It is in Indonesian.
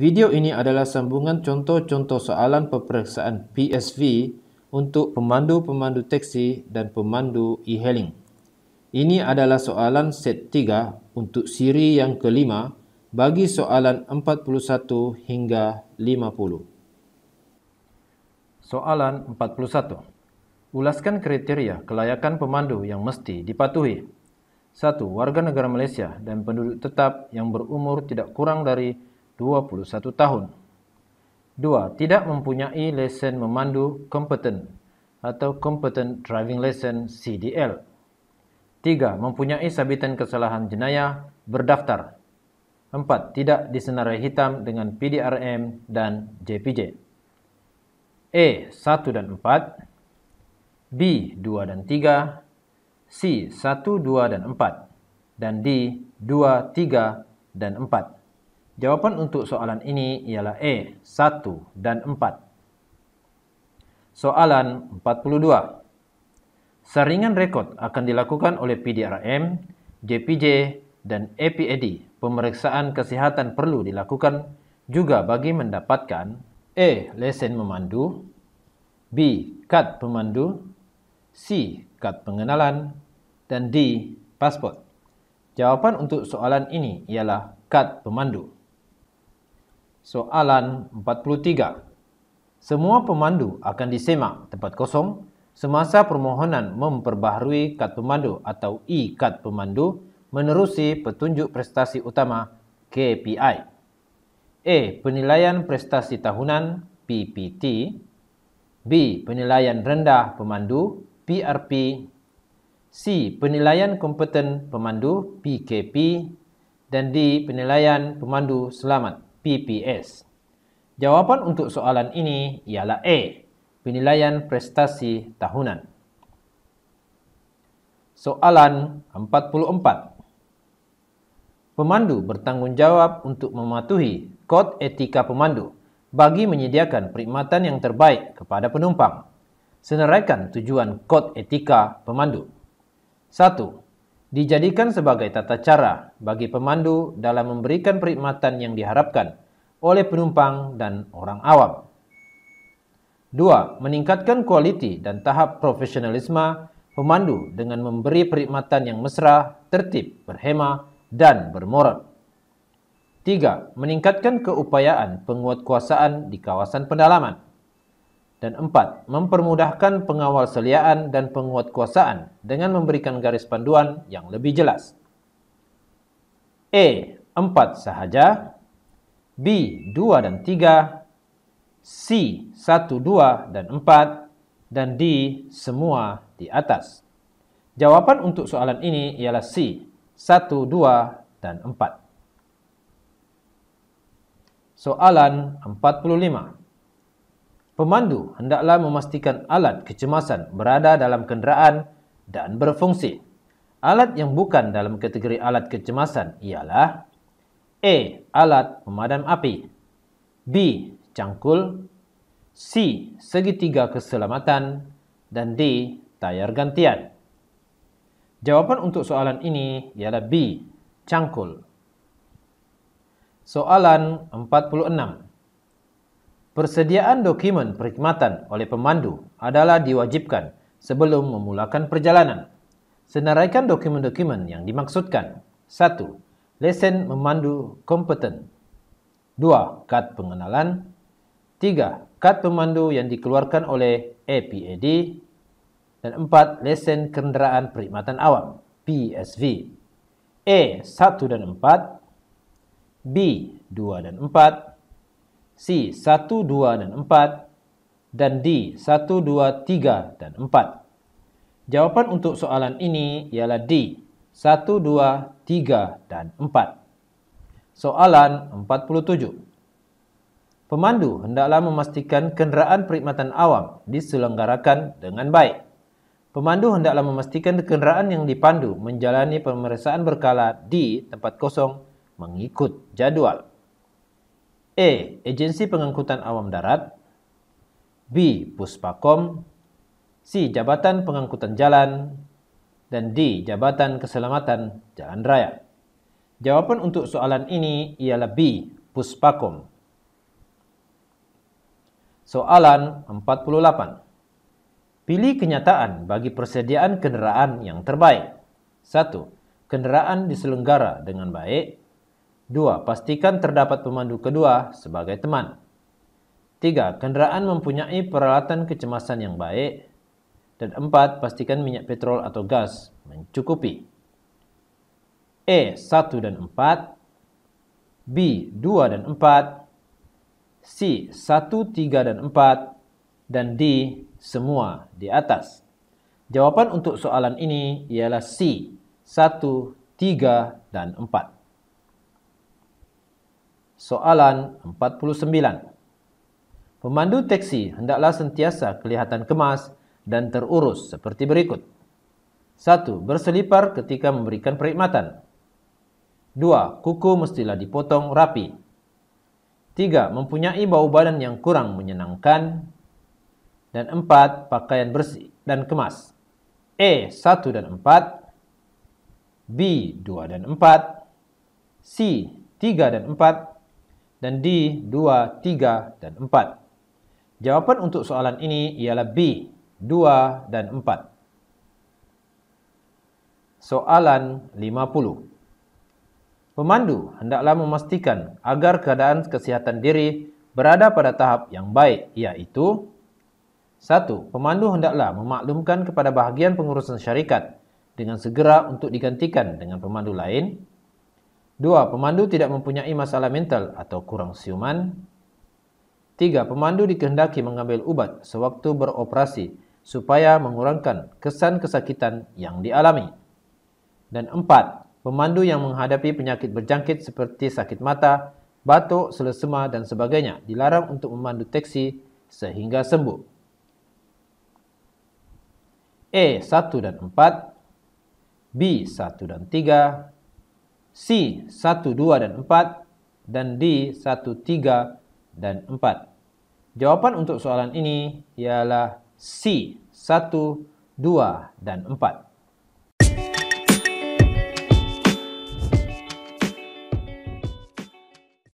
Video ini adalah sambungan contoh-contoh soalan peperiksaan PSV untuk pemandu-pemandu teksi dan pemandu e-hailing. Ini adalah soalan set 3 untuk siri yang kelima bagi soalan 41 hingga 50. Soalan 41. Ulaskan kriteria kelayakan pemandu yang mesti dipatuhi. 1. Warga negara Malaysia dan penduduk tetap yang berumur tidak kurang dari 21 tahun. 2. Tidak mempunyai lesen memandu kompeten atau Competent Driving Lesson CDL. 3. Mempunyai sabitan kesalahan jenayah berdaftar. 4. Tidak disenarai hitam dengan PDRM dan JPJ. E. 1 dan 4. B 2 dan 3, C 1 2 dan 4 dan D 2 3 dan 4. Jawapan untuk soalan ini ialah E, 1 dan 4. Soalan 42. Saringan rekod akan dilakukan oleh PDRM, JPJ, dan EPED. Pemeriksaan kesehatan perlu dilakukan juga bagi mendapatkan E. Lesen memandu B. Kad pemandu C. Kad pengenalan dan D. Pasport. Jawapan untuk soalan ini ialah kad pemandu. Soalan 43. Semua pemandu akan disemak tempat kosong semasa permohonan memperbaharui kad pemandu atau e-kad pemandu menerusi petunjuk prestasi utama KPI. A. Penilaian prestasi tahunan PPT. B. Penilaian rendah pemandu PRP. C. Penilaian kompeten pemandu PKP dan D. Penilaian pemandu selamat PPS? Jawaban untuk soalan ini ialah E. Penilaian prestasi tahunan. Soalan 44. Pemandu bertanggungjawab untuk mematuhi kod etika pemandu bagi menyediakan perkhidmatan yang terbaik kepada penumpang. Senaraikan tujuan kod etika pemandu. 1 dijadikan sebagai tata cara bagi pemandu dalam memberikan perkhidmatan yang diharapkan oleh penumpang dan orang awam. 2. Meningkatkan kualiti dan tahap profesionalisme pemandu dengan memberi perkhidmatan yang mesra, tertib, berhema, dan bermoral. 3. Meningkatkan keupayaan penguatkuasaan di kawasan pendalaman. Dan empat, mempermudahkan pengawal seliaan dan penguat kuasaan dengan memberikan garis panduan yang lebih jelas. E. Empat sahaja. B. Dua dan tiga. C. Satu, dua, dan empat. Dan D. Semua di atas. Jawaban untuk soalan ini ialah C. Satu, dua, dan empat. Soalan 45. Pemandu hendaklah memastikan alat kecemasan berada dalam kenderaan dan berfungsi. Alat yang bukan dalam kategori alat kecemasan ialah A. Alat pemadam api B. Cangkul C. Segitiga keselamatan dan D. Tayar gantian. Jawapan untuk soalan ini ialah B. Cangkul. Soalan 46. Persediaan dokumen perkhidmatan oleh pemandu adalah diwajibkan sebelum memulakan perjalanan. Senaraikan dokumen-dokumen yang dimaksudkan. 1. Lesen memandu kompeten. 2. Kad pengenalan. 3. Kad pemandu yang dikeluarkan oleh APAD. Dan 4. Lesen kendaraan perkhidmatan awam, PSV. E. 1 dan 4. B. 2 dan 4. C 1, 2, dan 4, dan D 1, 2, 3, dan 4. Jawaban untuk soalan ini ialah D 1, 2, 3, dan 4. Soalan 47. Pemandu hendaklah memastikan kenderaan perkhidmatan awam diselenggarakan dengan baik. Pemandu hendaklah memastikan kenderaan yang dipandu menjalani pemeriksaan berkala di tempat kosong mengikut jadual. A. Agensi Pengangkutan Awam Darat B. Puspakom C. Jabatan Pengangkutan Jalan dan D. Jabatan Keselamatan Jalan Raya. Jawapan untuk soalan ini ialah B. Puspakom. Soalan 48. Pilih kenyataan bagi persediaan kenderaan yang terbaik. 1. Kenderaan diselenggara dengan baik. 2. Pastikan terdapat pemandu kedua sebagai teman. 3. Kendaraan mempunyai peralatan kecemasan yang baik. Dan 4. Pastikan minyak petrol atau gas mencukupi. E. 1 dan 4 B. 2 dan 4 C. 1, 3 dan 4 dan D. Semua di atas. Jawaban untuk soalan ini ialah C. 1, 3, dan 4. Soalan 49. Pemandu teksi hendaklah sentiasa kelihatan kemas dan terurus seperti berikut. 1. Berselipar ketika memberikan perkhidmatan. 2. Kuku mestilah dipotong rapi. 3. Mempunyai bau badan yang kurang menyenangkan. Dan 4. Pakaian bersih dan kemas. E. 1 dan 4. B. 2 dan 4. C. 3 dan 4. dan D 2 3 dan 4. Jawapan untuk soalan ini ialah B 2 dan 4. Soalan 50. Pemandu hendaklah memastikan agar keadaan kesihatan diri berada pada tahap yang baik iaitu 1. Pemandu hendaklah memaklumkan kepada bahagian pengurusan syarikat dengan segera untuk digantikan dengan pemandu lain. Dua, pemandu tidak mempunyai masalah mental atau kurang siuman. Tiga, pemandu dikehendaki mengambil ubat sewaktu beroperasi supaya mengurangkan kesan kesakitan yang dialami. Dan empat, pemandu yang menghadapi penyakit berjangkit seperti sakit mata, batuk, selesema, dan sebagainya dilarang untuk memandu teksi sehingga sembuh. E. 1 dan 4 B. 1 dan 3 C 1, 2, dan 4, dan D 1, 3, dan 4. Jawaban untuk soalan ini ialah C 1, 2, dan 4.